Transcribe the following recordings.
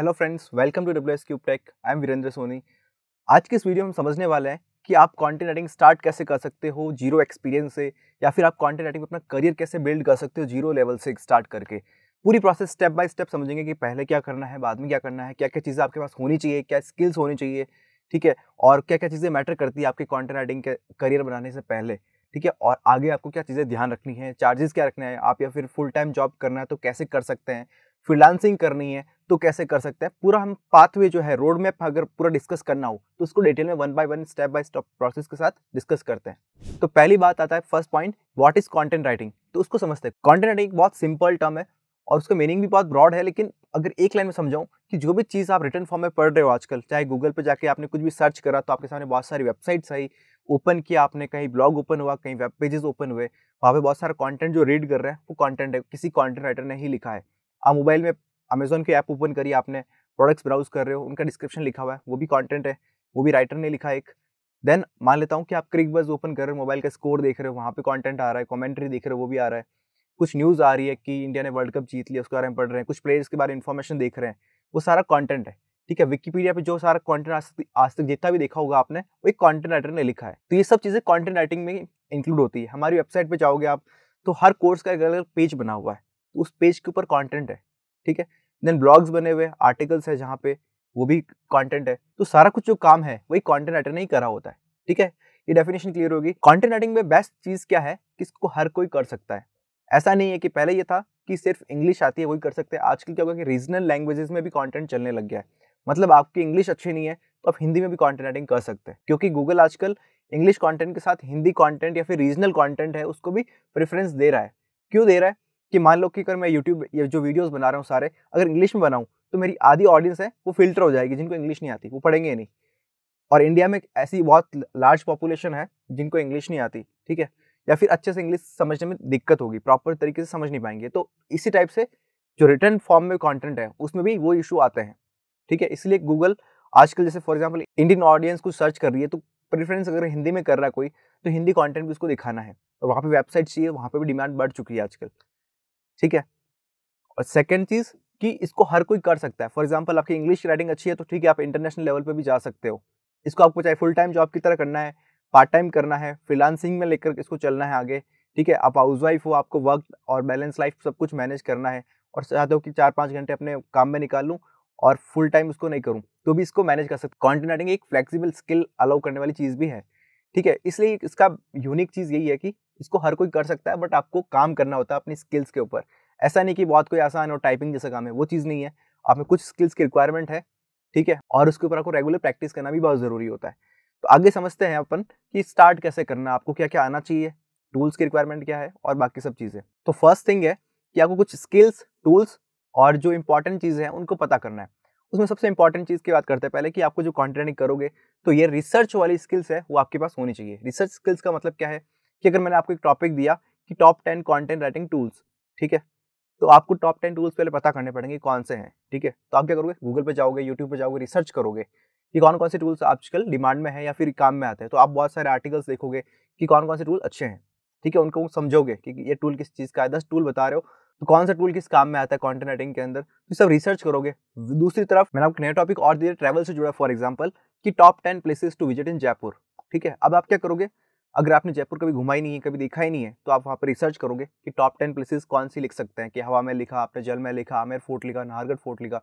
hello friends welcome to W S cube tech I am Virendra Soni आज के इस video में हम समझने वाले हैं कि आप कंटेंट राइटिंग स्टार्ट कैसे कर सकते हो जीरो एक्सपीरियंस से या फिर आप कंटेंट राइटिंग में अपना करियर कैसे बिल्ड कर सकते हो जीरो लेवल से स्टार्ट करके पूरी प्रोसेस स्टेप बाय स्टेप समझेंगे कि पहले क्या करना है बाद में क्या करना है क्या क्या चीज़ें आपके पास होनी चाहिए क्या स्किल्स होनी चाहिए ठीक है और क्या क्या चीज़ें मैटर करती है आपके कॉन्टेंट राइटिंग के करियर बनाने से पहले ठीक है और आगे आपको क्या चीज़ें ध्यान रखनी है चार्जेस क्या रखने हैं आप या फिर फुल टाइम जॉब करना है तो कैसे कर सकते हैं फ्रीलांसिंग करनी है तो कैसे कर सकते हैं पूरा हम पाथवे जो है रोड मैप अगर पूरा डिस्कस करना हो तो उसको डिटेल में one by one step by step process के साथ डिस्कस करते हैं तो पहली बात आता है first point what is content writing तो उसको समझते हैं कंटेंट राइटिंग बहुत सिंपल टर्म है और उसका मीनिंग भी बहुत ब्रॉड है लेकिन अगर एक लाइन में समझाऊँ कि जो भी चीज़ आप रिटर्न फॉर्म में पढ़ रहे हो आजकल चाहे गूगल पर जाके आपने कुछ भी सर्च करा तो आपके सामने बहुत सारी वेबसाइट्स आई ओपन किया आपने कहीं ब्लॉग ओपन हुआ कहीं वेब पेजेस ओपन हुए वहाँ पे बहुत सारा कंटेंट जो रीड कर रहे हैं वो कंटेंट है किसी कंटेंट राइटर ने ही लिखा है आप मोबाइल में अमेजोन की ऐप ओपन करी आपने प्रोडक्ट्स ब्राउज कर रहे हो उनका डिस्क्रिप्शन लिखा हुआ है वो भी कॉन्टेंट है वो भी राइटर ने लिखा एक देन मान लेता हूँ कि आप क्रिक बज ओपन कर रहे हो मोबाइल का स्कोर देख रहे हो वहाँ पे कंटेंट आ रहा है कमेंट्री देख रहे हो वो भी आ रहा है कुछ न्यूज़ आ रही है कि इंडिया ने वर्ल्ड कप जीत लिया उसके बारे में पढ़ रहे हैं कुछ प्लेयर्स के बारे में इन्फॉर्मेशन देख रहे हैं वो सारा कॉन्टेंट है ठीक है विकीपीडिया पर जो सारा कॉन्टेंट आज तक आज तक जितना भी देखा होगा आपने वो एक कॉन्टेंट राइटर ने लिखा है तो ये सब चीज़ें कॉन्टेंट राइटिंग में इंक्लूड होती है हमारी वेबसाइट पर जाओगे आप तो हर कोर्स का एक अलग पेज बना हुआ है तो उस पेज के ऊपर कॉन्टेंट है ठीक है देन ब्लॉग्स बने हुए आर्टिकल्स है जहाँ पे वो भी कंटेंट है तो सारा कुछ जो काम है वही कंटेंट राइटर ने ही करा होता है ठीक है ये डेफिनेशन क्लियर होगी कंटेंट राइटिंग में बेस्ट चीज़ क्या है कि इसको हर कोई कर सकता है ऐसा नहीं है कि पहले ये था कि सिर्फ इंग्लिश आती है वही कर सकते हैं आजकल क्या होगा कि रीजनल लैंग्वेजेस में भी कंटेंट चलने लग गया है मतलब आपकी इंग्लिश अच्छी नहीं है तो आप हिंदी में भी कंटेंट राइटिंग कर सकते हैं क्योंकि गूगल आजकल इंग्लिश कंटेंट के साथ हिंदी कंटेंट या फिर रीजनल कंटेंट है उसको भी प्रेफरेंस दे रहा है क्यों दे रहा है कि मान लो कि अगर मैं यूट्यूब जो वीडियोस बना रहा हूँ सारे अगर इंग्लिश में बनाऊँ तो मेरी आधी ऑडियंस है वो फिल्टर हो जाएगी जिनको इंग्लिश नहीं आती वो पढ़ेंगे नहीं और इंडिया में ऐसी बहुत लार्ज पॉपुलेशन है जिनको इंग्लिश नहीं आती ठीक है या फिर अच्छे से इंग्लिश समझने में दिक्कत होगी प्रॉपर तरीके से समझ नहीं पाएंगे तो इसी टाइप से जो रिटर्न फॉर्म में कॉन्टेंट है उसमें भी वो इशू आते हैं ठीक है इसलिए गूगल आजकल जैसे फॉर एग्जाम्पल इंडियन ऑडियंस को सर्च कर रही है तो प्रेफरेंस अगर हिंदी में कर रहा है कोई तो हिंदी कंटेंट भी उसको दिखाना है और वहाँ पे वेबसाइट चाहिए वहाँ पे भी डिमांड बढ़ चुकी है आजकल ठीक है और सेकेंड चीज़ कि इसको हर कोई कर सकता है फॉर एग्जाम्पल आपकी इंग्लिश राइटिंग अच्छी है तो ठीक है आप इंटरनेशनल लेवल पर भी जा सकते हो इसको आपको चाहे फुल टाइम जॉब की तरह करना है पार्ट टाइम करना है फिलानसिंग में लेकर इसको चलना है आगे ठीक है आप हाउस वाइफ हो आपको वर्क और बैलेंस लाइफ सब कुछ मैनेज करना है और चाहते हो कि चार पाँच घंटे अपने काम में निकाल लूँ और फुल टाइम उसको नहीं करूँ तो भी इसको मैनेज कर सकते कॉन्टेंट राइटिंग एक फ्लेक्सिबल स्किल अलाउ करने वाली चीज़ भी है ठीक है इसलिए इसका यूनिक चीज़ यही है कि इसको हर कोई कर सकता है बट आपको काम करना होता है अपनी स्किल्स के ऊपर ऐसा नहीं कि बहुत कोई आसान और टाइपिंग जैसा काम है वो चीज़ नहीं है आप में कुछ स्किल्स की रिक्वायरमेंट है ठीक है और उसके ऊपर आपको रेगुलर प्रैक्टिस करना भी बहुत ज़रूरी होता है तो आगे समझते हैं अपन कि स्टार्ट कैसे करना आपको क्या क्या आना चाहिए टूल्स की रिक्वायरमेंट क्या है और बाकी सब चीज़ें तो फर्स्ट थिंग है कि आपको कुछ स्किल्स टूल्स और जो इंपॉर्टेंट चीज़ें हैं उनको पता करना है उसमें सबसे इंपॉर्टेंट चीज़ की बात करते हैं पहले कि आपको जो कॉन्टेंट करोगे तो ये रिसर्च वाली स्किल्स है वो आपके पास होनी चाहिए रिसर्च स्किल्स का मतलब क्या है कि अगर मैंने आपको एक टॉपिक दिया कि top ten content writing tools ठीक है तो आपको टॉप टेन टूल्स पहले पता करने पड़ेंगे कौन से हैं ठीक है तो आप क्या करोगे गूगल पर जाओगे यूट्यूब पर जाओगे रिसर्च करोगे कि कौन कौन से टूल्स आजकल डिमांड में है या फिर काम में आते हैं तो आप बहुत सारे आर्टिकल्स देखोगे कि कौन कौन से टूल अच्छे हैं ठीक है उनको समझोगे कि ये टूल किस चीज़ का है दस टूल बता रहे हो तो कौन सा टूल किस काम में आता है कॉन्टेंट राइटिंग के अंदर तो सब रिसर्च करोगे दूसरी तरफ मैंने आपको नया टॉपिक और दिया ट्रैवल से जुड़ा फॉर एग्जाम्पल कि top ten places to visit in Jaipur ठीक है अब आप क्या करोगे अगर आपने जयपुर कभी घुमा ही नहीं है कभी देखा ही नहीं है तो आप वहाँ पर रिसर्च करोगे कि टॉप टेन प्लेसेस कौन सी लिख सकते हैं कि हवा में लिखा आपने जल में लिखा आमेर फोर्ट लिखा नाहरगढ़ फोर्ट लिखा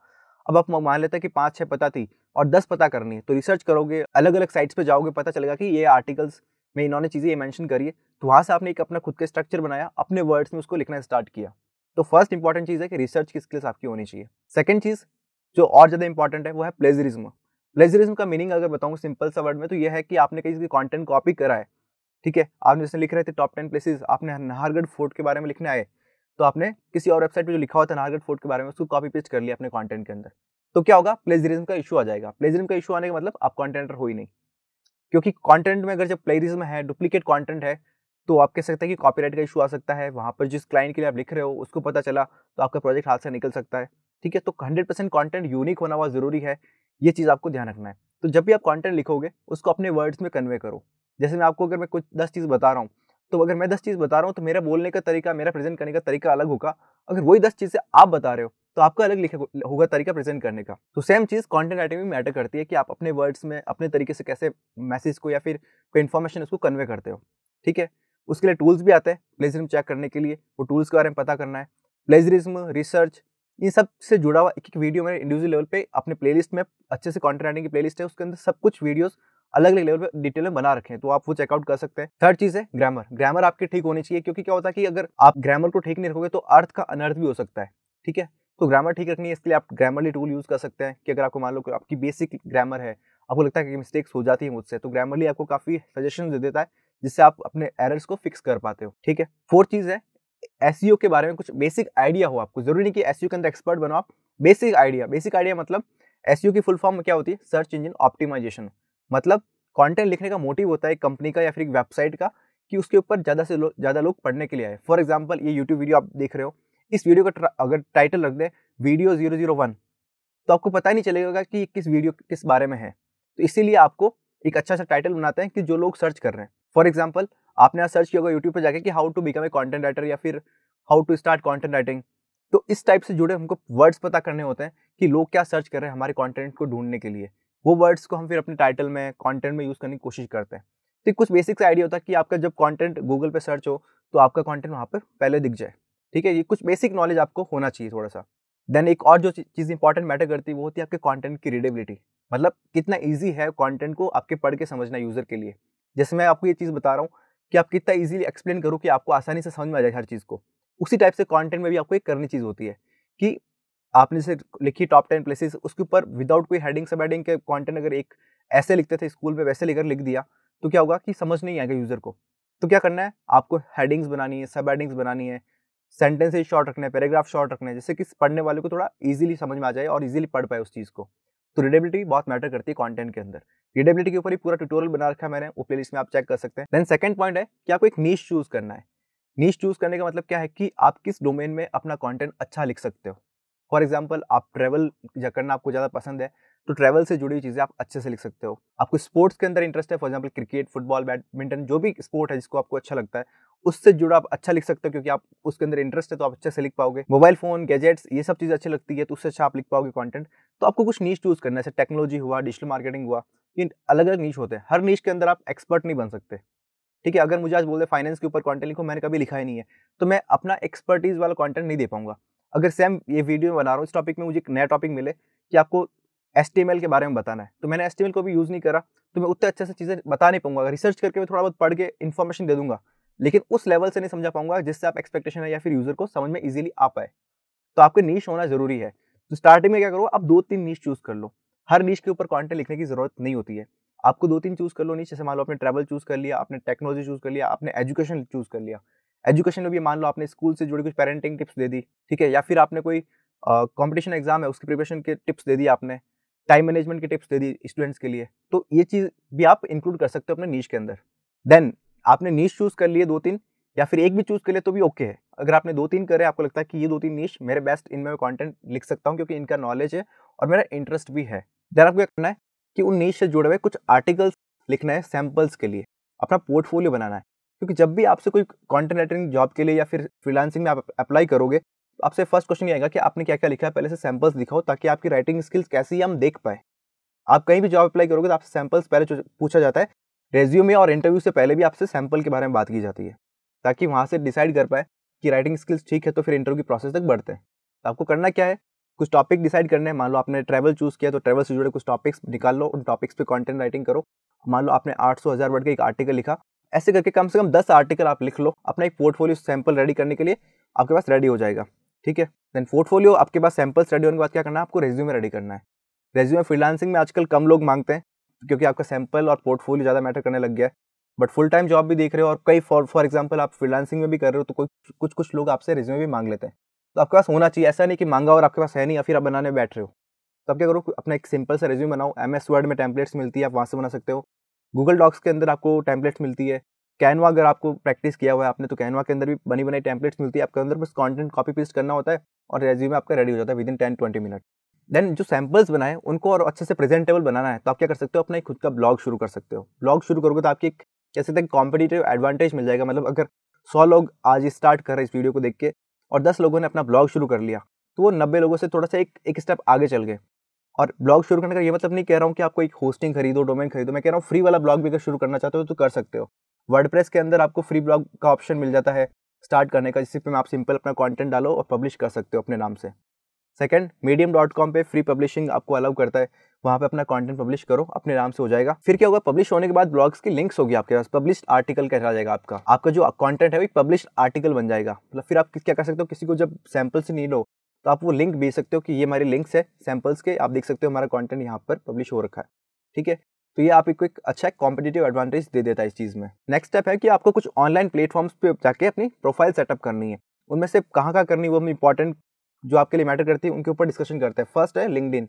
अब आप मान लेते हैं कि पाँच छः पता थी और दस पता करनी है तो रिसर्च करोगे अलग अलग साइट्स पर जाओगे पता चलेगा कि ये आर्टिकल्स में इन्होंने चीज़ें ये मैंशन करिए तो वहाँ से आपने एक अपना खुद का स्ट्रक्चर बनाया अपने वर्ड्स में उसको लिखना स्टार्ट किया तो फर्स्ट इंपॉर्टेंट चीज़ है कि रिसर्च की स्किल्स आपकी होनी चाहिए सेकेंड चीज़ जो और ज़्यादा इंपॉर्टेंट है वो है प्लेजरिज्म प्लेजरिज्म का मीनिंग अगर बताऊँ सिंपल सा वर्ड में तो ये है कि आपने कहीं कॉन्टेंट कॉपी करा है ठीक है आपने जैसे लिख रहे थे टॉप टेन प्लेसेस आपने नाहरगढ़ फोर्ट के बारे में लिखने आए तो आपने किसी और वेबसाइट पर जो लिखा हुआ था नाहरगढ़ फोर्ट के बारे में उसको कॉपी पेस्ट कर लिया अपने कॉन्टेंट के अंदर तो क्या होगा प्लेजरिज्म का इशू आ जाएगा प्लेजरिज्म का इशू आने का मतलब आप कॉन्टेंटर हो ही नहीं क्योंकि कंटेंट में अगर जब प्लेजरिज्म है डुप्लीकेट कंटेंट है तो आप कह सकते हैं कि कॉपीराइट का इशू आ सकता है वहाँ पर जिस क्लाइंट के लिए आप लिख रहे हो उसको पता चला तो आपका प्रोजेक्ट हाथ से निकल सकता है ठीक है तो हंड्रेड परसेंट कॉन्टेंट यूनिक होना बहुत ज़रूरी है ये चीज़ आपको ध्यान रखना है तो जब भी आप कॉन्टेंट लिखोगे उसको अपने वर्ड्स में कन्वे करो जैसे मैं आपको अगर मैं कुछ दस चीज़ बता रहा हूँ तो अगर मैं दस चीज़ बता रहा हूँ तो मेरा बोलने का तरीका मेरा प्रेजेंट करने का तरीका अलग होगा अगर वही दस चीज़ें आप बता रहे हो तो आपका अलग लिखा होगा तरीका प्रेजेंट करने का तो सेम चीज़ कॉन्टेंट राइटिंग में मैटर करती है कि आप अपने वर्ड्स में अपने तरीके से कैसे मैसेज को या फिर कोई इन्फॉर्मेशन उसको कन्वे करते हो ठीक है उसके लिए टूल्स भी आते हैं प्लेजरिज्म चेक करने के लिए वो टूल्स के बारे में पता करना है प्लेजरिज्म रिसर्च इन सब से जुड़ा हुआ एक एक वीडियो मेरे इंडिविजुअल लेवल पे अपने प्लेलिस्ट में अच्छे से कंटेंट राइटिंग की प्लेलिस्ट है उसके अंदर सब कुछ वीडियोस अलग अलग लेवल पे डिटेल में बना रखे हैं तो आप वो चेकआउट कर सकते हैं थर्ड चीज है ग्रामर ग्रामर आपकी ठीक होनी चाहिए क्योंकि क्या होता है कि अगर आप ग्रामर को ठीक नहीं रखोगे तो अर्थ का अनर्थ भी हो सकता है ठीक है तो ग्रामर ठीक रखनी है इसके लिए आप ग्रामरली टूल यूज़ कर सकते हैं कि अगर आपको मान लो कि आपकी बेसिक ग्रामर है आपको लगता है कि मिस्टेक्स हो जाती है मुझसे तो ग्रामरली आपको काफ़ी सजेशन दे देता है जिससे आप अपने एरर्स को फिक्स कर पाते हो ठीक है फोर्थ चीज़ है एस e के बारे में कुछ बेसिक आइडिया हो आपको जरूरी नहीं कि एस e के अंदर एक्सपर्ट बनो आप बेसिक आइडिया बेसिक आइडिया मतलब एस e की फुल फॉर्म क्या होती है सर्च इंजन ऑप्टिमाइजेशन मतलब कंटेंट लिखने का मोटिव होता है कंपनी का या फिर एक वेबसाइट का कि उसके ऊपर ज़्यादा से लो, ज़्यादा लोग पढ़ने के लिए आए फॉर एग्जाम्पल ये यूट्यूब वीडियो आप देख रहे हो इस वीडियो का अगर टाइटल रख दें वीडियो जीरो जीरो वन तो आपको पता ही नहीं चलेगा कि किस वीडियो किस बारे में है तो इसीलिए आपको एक अच्छा सा टाइटल बनाते हैं कि जो लोग सर्च कर रहे हैं फॉर एग्जाम्पल आपने आज सर्च किया होगा यूट्यूब पर जाकर कि how to become a content writer या फिर how to start content writing तो इस टाइप से जुड़े हमको वर्ड्स पता करने होते हैं कि लोग क्या सर्च कर रहे हैं हमारे कॉन्टेंट को ढूंढने के लिए वो वर्ड्स को हम फिर अपने टाइटल में कंटेंट में यूज़ करने की कोशिश करते हैं तो कुछ बेसिक आइडिया होता है कि आपका जब कंटेंट गूगल पे सर्च हो तो आपका कंटेंट वहाँ पर पहले दिख जाए ठीक है ये कुछ बेसिक नॉलेज आपको होना चाहिए थोड़ा सा देन एक और जो चीज़ इंपॉर्टेंट मैटर करती है वो होती है आपके कॉन्टेंट की रीडेबिलिटी मतलब कितना ईजी है कॉन्टेंट को आपके पढ़ के समझना यूज़र के लिए जैसे मैं आपको ये चीज़ बता रहा हूँ कि आप कितना ईजिली एक्सप्लेन करो कि आपको आसानी से समझ में आ जाए हर चीज़ को उसी टाइप से कंटेंट में भी आपको एक करनी चीज़ होती है कि आपने से लिखी टॉप टेन प्लेसेस उसके ऊपर विदाउट कोई हेडिंग सब हेडिंग के कंटेंट अगर एक ऐसे लिखते थे स्कूल में वैसे लेकर लिख दिया तो क्या होगा कि समझ नहीं आएगा यूज़र को तो क्या करना है आपको हेडिंग्स बनानी है सब हेडिंग्स बनानी है सेंटेंसेज शॉर्ट रखने हैं पैराग्राफ शॉर्ट रखने हैं जैसे कि पढ़ने वाले को थोड़ा ईजिली समझ में आ जाए और ईजिली पढ़ पाए उस चीज़ को तो रीडेबिलिटी बहुत मैटर करती है कॉन्टेंट के अंदर रीडेबिलिटी के ऊपर ही पूरा ट्यूटोरियल बना रखा है मैंने वो प्लेलिस्ट में आप चेक कर सकते हैं देन सेकंड पॉइंट है कि आपको एक नीच चूज करना है नीच चूज करने का मतलब क्या है कि आप किस डोमेन में अपना कॉन्टेंट अच्छा लिख सकते हो फॉर एग्जाम्पल आप ट्रैवल करना आपको ज़्यादा पसंद है तो ट्रैवल से जुड़ी चीज़ें आप अच्छे से लिख सकते हो आपको स्पोर्ट्स के अंदर इंटरेस्ट है for example cricket football badminton जो भी स्पोर्ट है जिसको आपको अच्छा लगता है उससे जुड़ा आप अच्छा लिख सकते हो क्योंकि आप उसके अंदर इंटरेस्ट है तो आप अच्छे से लिख पाओगे मोबाइल फोन गैजेट्स ये सब चीज़ें अच्छी लगती है तो उससे अच्छा आप लिख पाओगे कॉन्टेंट तो आपको कुछ नीच चूज़ करना है जैसे टेक्नोलॉजी हुआ डिजिटल मार्केटिंग हुआ ये अलग अलग नीच होते हैं हर नीच के अंदर आप एक्सपर्ट नहीं बन सकते ठीक है अगर मुझे आज बोल रहे फाइनेंस के ऊपर कॉन्टेंट लिखो मैंने कभी लिखा ही नहीं है तो मैं अपना एक्सपर्टीज़ वाला कॉन्टेंट नहीं दे पाऊंगा अगर सेम ये वीडियो बना रहा हूँ इस टॉपिक में मुझे एक नया टॉपिक मिले कि आपको एस के बारे में बताना है तो मैंने एस को भी यूज़ नहीं करा तो मैं उतने अच्छे से चीज़ें बता नहीं पाऊंगा रिसर्च करके मैं थोड़ा बहुत पढ़ के इन्फॉर्मेशन दे दूंगा लेकिन उस लेवल से नहीं समझा पाऊंगा जिससे आप एक्सपेक्टेशन है या फिर यूज़र को समझ में इजीली आ पाए तो आपके नीच होना ज़रूरी है तो स्टार्टिंग में क्या करो आप दो तीन नीच चूज़ कर लो हर नीच के ऊपर कॉन्टेंट लिखने की ज़रूरत नहीं होती है आपको दो तीन चूज़ कर लो नीच जैसे मान लो आपने ट्रैवल चूज़ कर लिया आपने टेक्नोलॉजी चूज़ कर लिया आपने एजुकेशन चूज़ कर लिया एजुकेशन में भी मान लो आपने स्कूल से जुड़ी कुछ पेरेंटिंग टिप्स दे दी ठीक है या फिर आपने कोई कॉम्पिटिशन uh, एग्जाम है उसकी प्रिपरेशन के टिप्स दे दी आपने टाइम मैनेजमेंट की टिप्स दे दी स्टूडेंट्स के लिए तो ये चीज़ भी आप इंक्लूड कर सकते हो अपने नीच के अंदर देन आपने नीच चूज़ कर लिए दो तीन या फिर एक भी चूज़ कर लिए तो भी ओके okay है अगर आपने दो तीन करे आपको लगता है कि ये दो तीन नीच मेरे बेस्ट इनमें मैं कॉन्टेंट लिख सकता हूँ क्योंकि इनका नॉलेज है और मेरा इंटरेस्ट भी है देन आपको करना है कि उन नीच से जुड़े हुए कुछ आर्टिकल्स लिखना है सैम्पल्स के लिए अपना पोर्टफोलियो बनाना है क्योंकि जब भी आपसे कोई कॉन्टेंट राइटिंग जॉब के लिए या फिर फ्रीलांसिंग में आप अप्लाई करोगे तो आपसे फर्स्ट क्वेश्चन ये आएगा कि आपने क्या क्या लिखा है पहले से सैम्पल्स दिखाओ ताकि आपकी राइटिंग स्किल्स कैसी हम देख पाए आप कहीं भी जॉब अप्लाई करोगे तो आपसे सैम्पल्स पहले पूछा जाता है रेज्यूमे और इंटरव्यू से पहले भी आपसे सैम्पल के बारे में बात की जाती है ताकि वहाँ से डिसाइड कर पाए कि राइटिंग स्किल्स ठीक है तो फिर इंटरव्यू की प्रोसेस तक बढ़ते हैं तो आपको करना क्या है कुछ टॉपिक डिसाइड करने हैं मान लो आपने ट्रैवल चूज़ किया तो ट्रैवल से जुड़े कुछ टॉपिक्स निकाल लो उन टॉपिक्स पे कंटेंट राइटिंग करो मान लो आपने आठ सौ हज़ार वर्ड का एक आर्टिकल लिखा ऐसे करके कम से कम दस आर्टिकल आप लिख लो अपना एक पोर्टफोलियो सैंपल रेडी करने के लिए आपके पास रेडी हो जाएगा ठीक है देन पोर्टफोलियो आपके पास सैंपल्स रेडी होने के बाद क्या करना है आपको रेज्यूमे रेडी करना है रेज्यूमे फ्रीलांसिंग में आजकल कम लोग मांगते हैं क्योंकि आपका सैंपल और पोर्टफोलियो ज़्यादा मैटर करने लग गया है बट फुल टाइम जॉब भी देख रहे हो और कई फॉर फॉर एग्जाम्पल आप फ्रीलांसिंग में भी कर रहे हो तो कोई कुछ कुछ लोग आपसे रिज्यूमे भी मांग लेते हैं तो आपके पास होना चाहिए ऐसा नहीं कि मांगा और आपके पास है नहीं या फिर आप बनाने बैठ रहे हो तो आप क्या करो अपना एक सिंपल सा रिज्यूम बनाओ एम एस वर्ड में टेम्पलेट्स मिलती है आप वहाँ से बना सकते हो गूगल डॉक्स के अंदर आपको टैंपलेट्स मिलती है कैनवा अगर आपको प्रैक्टिस किया हुआ है आपने तो कैनवा के अंदर भी बनी बनाई टैंपलेट्स मिलती है आपके अंदर बस कॉन्टेंट कॉपी पेस्ट करना होता है और रेज्यूमे आपका रेडी हो जाता है within ten twenty minute then जो सैम्पल्स बनाए उनको और अच्छे से प्रेजेंटेबल बनाना है तो आप क्या कर सकते हो अपना एक खुद का ब्लॉग शुरू कर सकते हो ब्लॉग शुरू करोगे तो आपकी एक कैसे तक कॉम्पिटेटिव एडवांटेज मिल जाएगा मतलब अगर सौ लोग आज स्टार्ट कर रहे इस वीडियो को देख के और दस लोगों ने अपना ब्लॉग शुरू कर लिया तो वो नब्बे लोगों से थोड़ा सा एक एक स्टेप आगे चल गए और ब्लॉग शुरू करने का ये मतलब नहीं कह रहा हूँ कि आपको एक होस्टिंग खरीदो डोमेन खरीदो मैं कह रहा हूँ फ्री वाला ब्लॉग भी अगर शुरू करना चाहते हो तो कर सकते हो वर्ड के अंदर आपको फ्री ब्लॉग का ऑप्शन मिल जाता है स्टार्ट करने का जिससे आप सिंपल अपना कॉन्टेंट डालो और पब्लिश कर सकते हो अपने नाम से सेकंड मीडियम डॉट कॉम पर फ्री पब्लिशिंग आपको अलाउ करता है वहाँ पे अपना कंटेंट पब्लिश करो अपने नाम से हो जाएगा फिर क्या होगा पब्लिश होने के बाद ब्लॉग्स की लिंक्स होगी आपके पास पब्लिश आर्टिकल कहला जाएगा आपका आपका जो कंटेंट है वो पब्लिश आर्टिकल बन जाएगा मतलब फिर आप क्या कर सकते हो किसी को जब सैम्पल से नीड हो तो आप वो लिंक भेज सकते हो कि ये हमारे लिंक्स है सैम्पल्स के आप देख सकते हो हमारा कॉन्टेंट यहाँ पर पब्लिश हो रखा है ठीक है तो ये आपको एक अच्छा कॉम्पिटेटिव एडवांटेज दे देता है इस चीज़ में नेक्स्ट स्टेप है कि आपको कुछ ऑनलाइन प्लेटफॉर्म्स पे जाके अपनी प्रोफाइल सेटअप करनी है उनमें से कहाँ कहाँ करनी वो हम इंपॉर्टेंट जो आपके लिए मैटर करती है उनके ऊपर डिस्कशन करते हैं फर्स्ट है लिंकड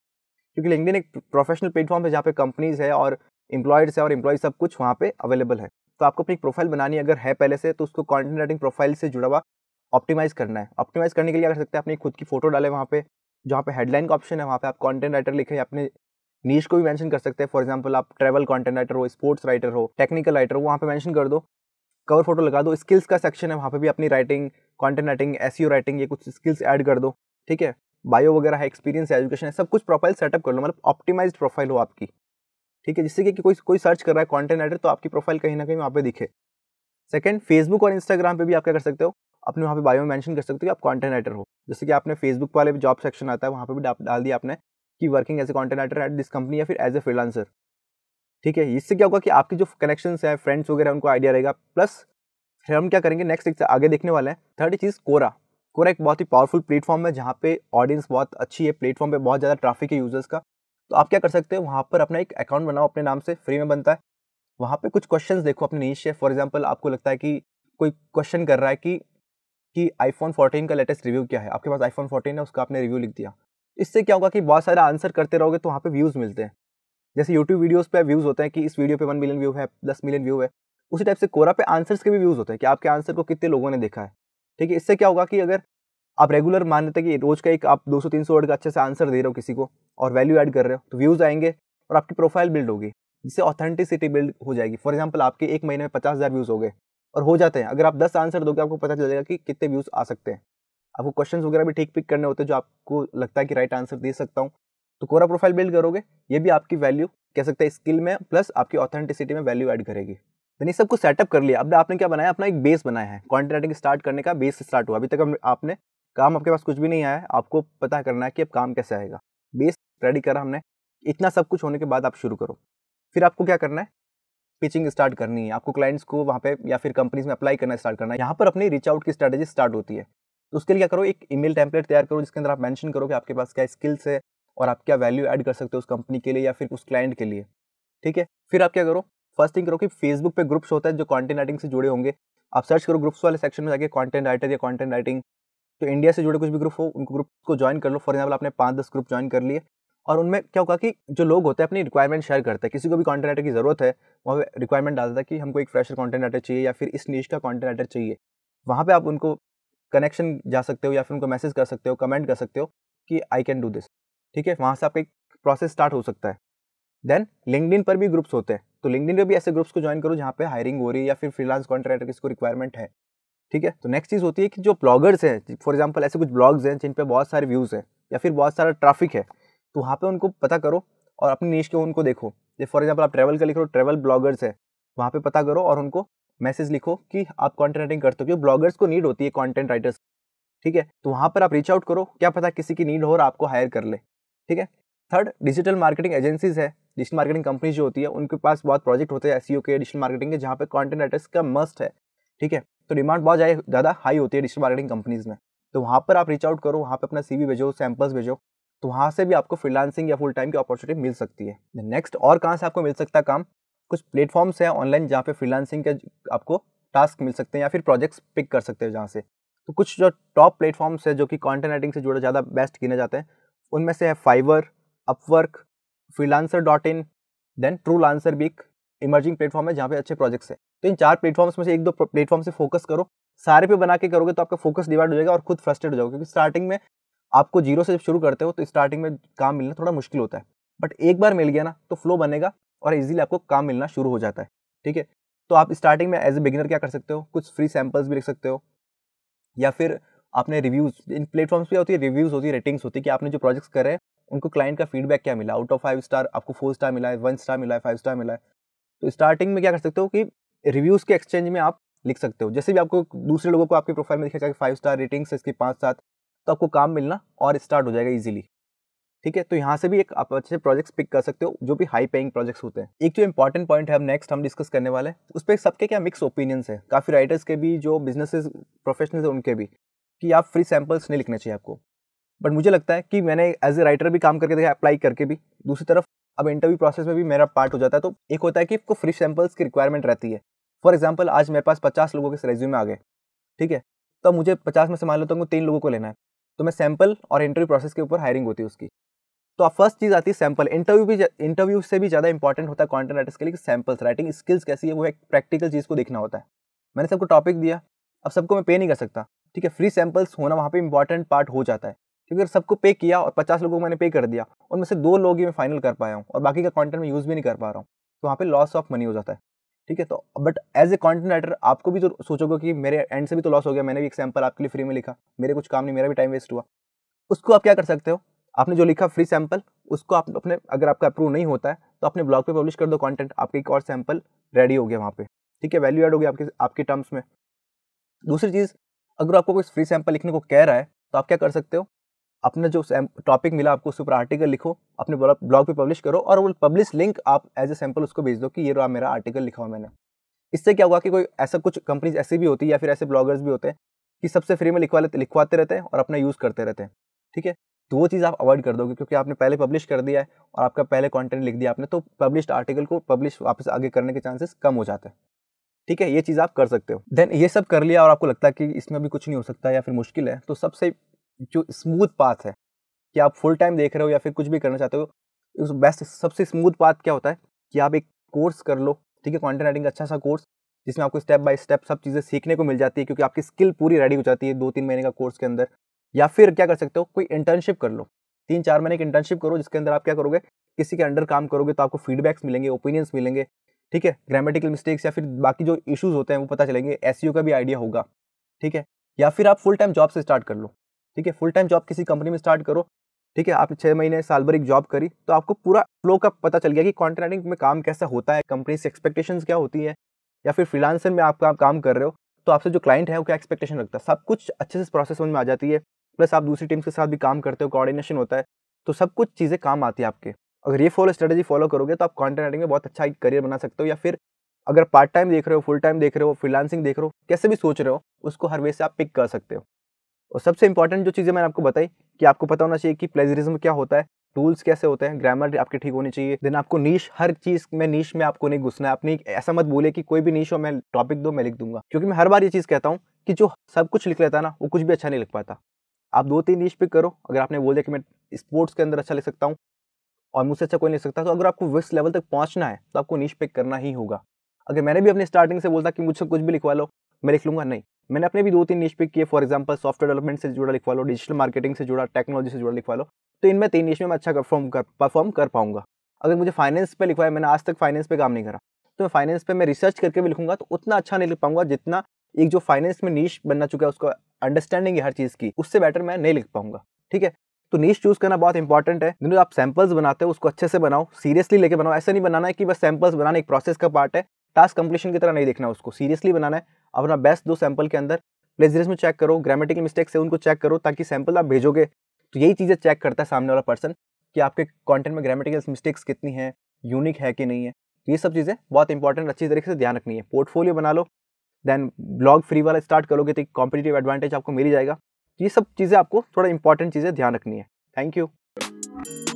क्योंकि लिंकड एक प्रोफेशनल प्लेटफॉर्म है जहाँ पे कंपनीज है और इंप्लॉयज़ है और इम्प्लॉयज सब कुछ वहाँ पे अवेलेबल है तो आपको अपनी प्रोफाइल बनानी अगर है पहले से तो उसको कॉन्टेंट राइटिंग प्रोफाइल से जुड़ा हुआ ऑप्टिमाइज़ करना है ऑप्टिमाइज़ करने के लिए क्या कर सकते हैं अपनी खुद की फ़ोटो डालें वहाँ पे जहाँ पे हेडलाइन का ऑप्शन है वहाँ पे आप कंटेंट राइटर लिखें अपने नीच को भी मेंशन कर सकते हैं फॉर एग्जांपल आप ट्रैवल कंटेंट राइटर हो स्पोर्ट्स राइटर हो टेक्निकल राइटर हो वहाँ पे मेंशन कर दो कवर फोटो लगा दो स्किल्स का सेक्शन है वहाँ पे भी अपनी writing content writing S writing ये कुछ स्किल्स ऐड कर दो ठीक है बायो वगैरह है एक्सपीरियंस एजुकेशन है सब कुछ प्रोफाइल सेटअप कर लो मतलब ऑप्टिमाइज प्रोफाइल हो आपकी ठीक है जिससे कि कोई कोई सर्च कर रहा है कॉन्टेंट राइटर तो आपकी प्रोफाइल कहीं ना कहीं वहाँ पर दिखे सेकेंड फेसबुक और इंस्टाग्राम पर भी आप क्या कर सकते हो अपने वहाँ पे बायो में मेंशन कर सकते हो कि आप कंटेंट राइटर हो जैसे कि आपने फेसबुक वाले भी जॉब सेक्शन आता है वहाँ पे भी डाल दिया आपने कि working as a content writer at this company या फिर एज ए फ्रीलांसर ठीक है इससे क्या होगा कि आपके जो कनेक्शन है फ्रेंड्स वगैरह उनको आइडिया रहेगा प्लस फिर हम क्या करेंगे नेक्स्ट एक आगे देखने वाले हैं थर्ड चीज़ कोरा कोरा एक बहुत ही पावरफुल प्लेटफॉर्म है जहाँ पे ऑडियंस बहुत अच्छी है प्लेटफॉर्म पे बहुत ज़्यादा ट्रैफिक है यूज़र्स का तो आप क्या कर सकते हैं वहाँ पर अपना एक अकाउंट बनाओ अपने नाम से फ्री में बनता है वहाँ पे कुछ क्वेश्चंस देखो अपने नीचे फॉर एग्जांपल आपको लगता है कि कोई क्वेश्चन कर रहा है कि कि आईफोन 14 का लेटेस्ट रिव्यू क्या है आपके पास आईफोन 14 है उसका आपने रिव्यू लिख दिया इससे क्या होगा कि बहुत सारा आंसर करते रहोगे तो वहाँ पे व्यूज़ मिलते हैं जैसे यूट्यूब वीडियोज पे व्यूज़ होते हैं कि इस वीडियो पे वन मिलियन व्यू है दस मिलियन व्यू है उसी टाइप से कोरा पे आंसर्स के भी व्यूज़ होते हैं कि आपके आंसर को कितने लोगों ने देखा है ठीक है इससे क्या होगा कि अगर आप रेगुलर मान लेते हैं कि रोज़ का एक आप दो सौ तीन सौ वर्ड का अच्छे से आंसर दे रहे हो किसी को और वैल्यू ऐड कर रहे हो तो व्यूज़ आएंगे और आपकी प्रोफाइल बिल्ड होगी जिससे ऑथेंटिसिटी बिल्ड हो जाएगी फॉर एग्जाम्पल आपके एक महीने में पचास हज़ार व्यूज़ हो गए और हो जाते हैं अगर आप दस आंसर दोगे आपको पता चलेगा कि कितने व्यूज़ आ सकते हैं आपको क्वेश्चन वगैरह भी ठीक पिक करने होते हैं जो आपको लगता है कि राइट आंसर दे सकता हूँ तो कोरा प्रोफाइल बिल्ड करोगे ये भी आपकी वैल्यू कह सकते हैं स्किल में प्लस आपकी ऑथेंटिसिटी में वैल्यू ऐड करेगी यानी सबको सेटअप कर लिया अब आपने क्या बनाया अपना एक बेस बनाया है कॉन्टेंट राइटिंग स्टार्ट करने का बेस स्टार्ट हुआ अभी तक आपने काम आपके पास कुछ भी नहीं आया है आपको पता करना है कि अब काम कैसे आएगा बेस रेडी करा हमने इतना सब कुछ होने के बाद आप शुरू करो फिर आपको क्या करना है पिचिंग स्टार्ट करनी है आपको क्लाइंट्स को वहाँ पे या फिर कंपनीज में अप्लाई करना स्टार्ट करना है यहाँ पर अपनी रीच आउट की स्ट्रेटेजी स्टार्ट होती है तो उसके लिए क्या करो एक ईमेल टेम्पलेट तैयार करो जिसके अंदर आप मैंशन करो कि आपके पास क्या स्किल्स है और आप क्या वैल्यू ऐड कर सकते हो उस कंपनी के लिए या फिर उस क्लाइंट के लिए ठीक है फिर आप क्या करो फर्स्ट थिंग करो कि फेसबुक पे ग्रुप्स होता है जो कंटेंट राइटिंग से जुड़े होंगे आप सर्च करो ग्रुप्स वाले सेक्शन में जाके कंटेंट राइटर या कंटेंट राइटिंग तो इंडिया से जुड़े कुछ भी ग्रुप हो उनको ग्रुप को ज्वाइन कर लो फॉर एग्जाम्पल आपने पाँच दस ग्रुप ज्वाइन कर लिए और उनमें क्या होगा कि जो लोग होते हैं अपनी रिक्वायरमेंट शेयर करते हैं किसी को भी कॉन्टेंट राइटर की ज़रूरत है वहाँ पर रिक्वायरमेंट डालता है कि हमको एक फ्रेशर कॉन्टेंट राइटर चाहिए या फिर इस नीच का कॉन्टेंट राइटर चाहिए वहाँ पर आप उनको कनेक्शन जा सकते हो या फिर उनको मैसेज कर सकते हो कमेंट कर सकते हो कि आई कैन डू दिस ठीक है वहाँ से आपका एक प्रोसेस स्टार्ट हो सकता है देन लिंकड पर भी ग्रुप्स होते हैं तो लिंकड पर भी ऐसे ग्रुप्स को ज्वाइन करो जहाँ पे हायरिंग हो रही है या फिर फ्रीलांस कॉन्ट्रैक्टर की इसको रिक्वायरमेंट है ठीक है तो नेक्स्ट चीज़ होती है कि जो ब्लॉगर्स हैं फॉर एग्जाम्पल ऐसे कुछ ब्लॉग्स हैं जिन पर बहुत सारे व्यूज़ हैं या फिर बहुत सारा ट्राफिक है तो वहाँ पर उनको पता करो और अपनी नीच के उनको देखो जैसे फॉर एग्जाम्पल आप ट्रैवल का लिख रहे हो ट्रैवल ब्लॉगर्स है वहाँ पर पता करो और उनको मैसेज लिखो कि आप कॉन्टेंट राइटिंग करते हो क्योंकि ब्लॉगर्स को नीड होती है कॉन्टेंट राइटर्स ठीक है तो वहाँ पर आप रीच आउट करो क्या पता किसी की नीड हो और आपको हायर कर ले ठीक है थर्ड डिजिटल मार्केटिंग एजेंसीज है डिजिटल मार्केटिंग कंपनीज़ जो होती है उनके पास बहुत प्रोजेक्ट होते हैं एस e के डिजिटल मार्केटिंग के जहाँ पे कॉन्टेंट राइटर्स का मस्ट है ठीक है तो डिमांड बहुत ज़्यादा हाई होती है डिजिटल मार्केटिंग कंपनीज में तो वहाँ पर आप रीच आउट करो वहाँ पर अपना सी भेजो सैम्पल्स भेजो तो वहाँ से भी आपको फ्रीलांसिंग या फुल टाइम की अपॉर्चुनिटी मिल सकती है नेक्स्ट और कहाँ से आपको मिल सकता है काम कुछ प्लेटफॉर्म्स हैं ऑनलाइन जहाँ पे फ्रीलांसिंग के आपको टास्क मिल सकते हैं या फिर प्रोजेक्ट्स पिक कर सकते हैं जहाँ से तो कुछ जो टॉप प्लेटफॉर्म्स है जो कि कॉन्टेंट राइटिंग से जुड़े ज़्यादा बेस्ट गिने जाते हैं उनमें से है Fiverr Upwork Freelancer dot in then Truelancer भी एक इमर्जिंग प्लेटफॉर्म है जहाँ पे अच्छे प्रोजेक्ट्स हैं तो इन चार प्लेटफॉर्म्स में से एक दो प्लेटफॉर्म से फोकस करो सारे पे बना के करोगे तो आपका फोकस डिवाइड हो जाएगा और खुद फ्रस्ट्रेट हो जाओगे क्योंकि स्टार्टिंग में आपको जीरो से जब शुरू करते हो तो स्टार्टिंग में काम मिलना थोड़ा मुश्किल होता है बट एक बार मिल गया ना तो फ्लो बनेगा और ईजिली आपको काम मिलना शुरू हो जाता है ठीक है तो आप स्टार्टिंग में एज ए बिगिनर क्या कर सकते हो कुछ फ्री सैम्पल्स भी लिख सकते हो या फिर आपने रिव्यूज़ इन प्लेटफॉर्म्स भी होती है रिव्यूज़ होती है रेटिंग्स होती है कि आपने जो प्रोजेक्ट्स कर रहे हैं उनको क्लाइंट का फीडबैक क्या मिला आउट ऑफ फाइव स्टार आपको फोर स्टार मिला है वन स्टार मिला है फाइव स्टार मिला है तो स्टार्टिंग में क्या कर सकते हो कि रिव्यूज़ के एक्सचेंज में आप लिख सकते हो जैसे भी आपको दूसरे लोगों को आपके प्रोफाइल में लिखा कि फाइव स्टार रेटिंग्स इसके पाँच सात तो आपको काम मिलना और स्टार्ट हो जाएगा इजीली ठीक है तो यहाँ से भी एक आप अच्छे प्रोजेक्ट्स पिक कर सकते हो जो भी हाई पेइंग प्रोजेक्ट्स होते हैं एक जो इंपॉर्टेंट पॉइंट है हम नेक्स्ट हम डिस्कस करने वाले हैं उस पर सबके क्या मिक्स ओपिनियंस है काफ़ी राइटर्स के भी जो बिजनेसेस प्रोफेशनल्स हैं उनके भी कि आप फ्री सैम्पल्स नहीं लिखने चाहिए आपको बट मुझे लगता है कि मैंने एज ए राइटर भी काम करके देखा अप्लाई करके भी दूसरी तरफ अब इंटरव्यू प्रोसेस में भी मेरा पार्ट हो जाता है तो एक होता है कि आपको फ्री सैम्पल्स की रिक्वायरमेंट रहती है फॉर एग्जाम्पल आज मेरे पास पचास लोगों के रेज्यूमे आ गए ठीक है तो मुझे पचास में से मान लेता हूँ तीन लोगों को लेना है तो मैं सैम्पल और इंटरव्यू प्रोसेस के ऊपर हायरिंग होती है उसकी तो आप फर्स्ट चीज़ आती है सैम्पल इंटरव्यू भी इंटरव्यू से भी ज़्यादा इंपॉर्टेंट होता है कॉन्टेंट राइटर्स के लिए सैम्पल्स राइटिंग स्किल्स कैसी है वो एक प्रैक्टिकल चीज़ को देखना होता है मैंने सबको टॉपिक दिया अब सबको मैं पे नहीं कर सकता ठीक है फ्री सैम्पल्स होना वहाँ पर इंपॉर्टेंट पार्ट हो जाता है क्योंकि अगर सबको पे किया और पचास लोगों को मैंने पे कर दिया उनमें से दो लोग ही मैं फाइनल कर पाया हूँ और बाकी का कॉन्टेंट मैं यूज़ भी नहीं कर पा रहा हूँ तो वहाँ पर लॉस ऑफ मनी हो जाता है ठीक है तो but as a content writer आपको भी तो सोचोगे कि मेरे एंड से भी तो लॉस हो गया मैंने भी एग्जाम्पल आपके लिए फ्री में लिखा मेरे कुछ काम नहीं मेरा भी टाइम वेस्ट हुआ उसको आप क्या कर सकते हो आपने जो लिखा फ्री सैम्पल उसको आप अपने अगर आपका अप्रूव नहीं होता है तो अपने ब्लॉग पे पब्लिश कर दो कंटेंट आपके एक और सैम्पल रेडी हो गया वहाँ पे ठीक है वैल्यू ऐड हो गया आपके आपके टर्म्स में दूसरी चीज़ अगर आपको कोई फ्री सैम्पल लिखने को कह रहा है तो आप क्या कर सकते हो अपना जो टॉपिक मिला आपको उस पर आर्टिकल लिखो अपने ब्लॉग पे पब्लिश करो और वो पब्लिश लिंक आप एज ए सैम्पल उसको भेज दो कि ये रहा मेरा आर्टिकल लिखा हुआ मैंने इससे क्या हुआ कि कोई ऐसा कुछ कंपनीज ऐसी भी होती है या फिर ऐसे ब्लॉगर्स भी होते हैं कि सबसे फ्री में लिखवा लेते लिखवाते रहते हैं और अपना यूज़ करते रहते हैं ठीक है तो वो चीज़ आप अवॉइड कर दोगे क्योंकि आपने पहले पब्लिश कर दिया है और आपका पहले कॉन्टेंट लिख दिया आपने तो पब्लिश आर्टिकल को पब्लिश वापस आगे करने के चांसेस कम हो जाते हैं ठीक है ये चीज़ आप कर सकते हो देन ये सब कर लिया और आपको लगता है कि इसमें भी कुछ नहीं हो सकता या फिर मुश्किल है तो सबसे जो स्मूथ पाथ है कि आप फुल टाइम देख रहे हो या फिर कुछ भी करना चाहते हो उस बेस्ट सबसे स्मूथ पाथ क्या होता है कि आप एक कोर्स कर लो ठीक है कॉन्टेंट राइटिंग अच्छा सा कोर्स जिसमें आपको स्टेप बाय स्टेप सब चीज़ें सीखने को मिल जाती है क्योंकि आपकी स्किल पूरी रेडी हो जाती है दो तीन महीने का कोर्स के अंदर या फिर क्या कर सकते हो कोई इंटर्नशिप कर लो तीन चार महीने की इंटर्नशिप करो जिसके अंदर आप क्या करोगे किसी के अंडर काम करोगे तो आपको फीडबैक्स मिलेंगे ओपिनियंस मिलेंगे ठीक है ग्रामेटिकल मिस्टेक्स या फिर बाकी जो इशूज़ होते हैं वो पता चलेंगे एस e का भी आइडिया होगा ठीक है या फिर आप फुल टाइम जॉब से स्टार्ट कर लो ठीक है फुल टाइम जॉब किसी कंपनी में स्टार्ट करो ठीक है आपने छः महीने साल भर एक जॉब करी तो आपको पूरा फ्लो का पता चल गया कि कॉन्टेंट राइटिंग में काम कैसा होता है कंपनी से एक्सपेक्टेशंस क्या होती है या फिर फ्रीलांसर में आप काम कर रहे हो तो आपसे जो क्लाइंट है वो क्या एक्सपेक्टेशन रखता है सब कुछ अच्छे से प्रोसेस में आ जाती है प्लस आप दूसरी टीम्स के साथ भी काम करते हो कोऑर्डिनेशन होता है तो सब कुछ चीज़ें काम आती है आपके अगर ये फॉलो स्ट्रेटेजी फॉलो करोगे तो आप कॉन्टेंट राइटिंग में बहुत अच्छा एक करियर बना सकते हो या फिर अगर पार्ट टाइम देख रहे हो फुल टाइम देख रहे हो फ्रीलांसिंग देख रहे हो कैसे भी सोच रहे हो उसको हर वे से आप पिक कर सकते हो और सबसे इंपॉर्टेंट जो चीज़ें मैंने आपको बताई कि आपको पता होना चाहिए कि प्लेजरिज्म क्या होता है टूल्स कैसे होते हैं ग्रामर आपके ठीक होनी चाहिए देन आपको नीश हर चीज़ में नीश में आपको नहीं घुसना है अपनी ऐसा मत बोले कि कोई भी नीश हो मैं टॉपिक दो मैं लिख दूंगा क्योंकि मैं हर बार ये चीज़ कहता हूँ कि जो सब कुछ लिख लेता है ना वो कुछ भी अच्छा नहीं लिख पाता आप दो तीन नीच पिक करो अगर आपने बोल दिया कि मैं स्पोर्ट्स के अंदर अच्छा लिख सकता हूँ और मुझसे अच्छा कोई नहीं सकता तो अगर आपको विस लेवल तक पहुँचना है तो आपको नीच पिक करना ही होगा अगर मैंने भी अपने स्टार्टिंग से बोलता कि मुझसे कुछ भी लिखवा लो मैं लिख लूँगा नहीं मैंने अपने भी दो तीन निश पिक किए फॉर एग्जाम्पल सॉफ्टवेयर डेवलपमेंट से जुड़ा लिखवा लो डिजिटल मार्केटिंग से जुड़ा टेक्नोलॉजी से जुड़ा लिखवा लो तो इनमें तीन निश में मैं अच्छा परफॉर्म कर परफॉर्म कर पाऊंगा अगर मुझे फाइनेंस पे लिखवाया मैंने आज तक फाइनेंस पे काम नहीं करा तो मैं फाइनेंस पे मैं रिसर्च करके भी लिखूंगा तो उतना अच्छा नहीं लिख पाऊंगा जितना एक जो फाइनेंस में नीच बनना चुका है उसका अंडरस्टैंडिंग है हर चीज़ की उससे बेटर मैं नहीं लिख पाऊंगा ठीक है तो नीच चूज़ करना बहुत इंपॉर्टेंट है जिन्हें आप सैम्पल्स बनाते हो उसको अच्छे से बनाओ सीरियसली लेके बनाओ ऐसा नहीं बनाना है कि बस सैम्पल्स बनाना एक प्रोसेस का पार्ट है टास्क कंप्लीशन की तरह नहीं देखना उसको सीरियसली बनाना है अपना बेस्ट दो सैंपल के अंदर प्लेजरिज्म चेक करो ग्रामेटिकल मिस्टेक्स है उनको चेक करो ताकि सैंपल आप भेजोगे तो यही चीज़ें चेक करता है सामने वाला पर्सन कि आपके कंटेंट में ग्रामेटिकल मिस्टेक्स कितनी हैं यूनिक है कि नहीं है तो ये सब चीज़ें बहुत इंपॉर्टेंट अच्छी तरीके से ध्यान रखनी है पोर्टफोलियो बना लो देन ब्लॉग फ्री वाला स्टार्ट करोगे तो कॉम्पिटेटिव एडवांटेज आपको मिल जाएगा तो ये सब चीज़ें आपको थोड़ा इंपॉर्टेंट चीज़ें ध्यान रखनी है थैंक यू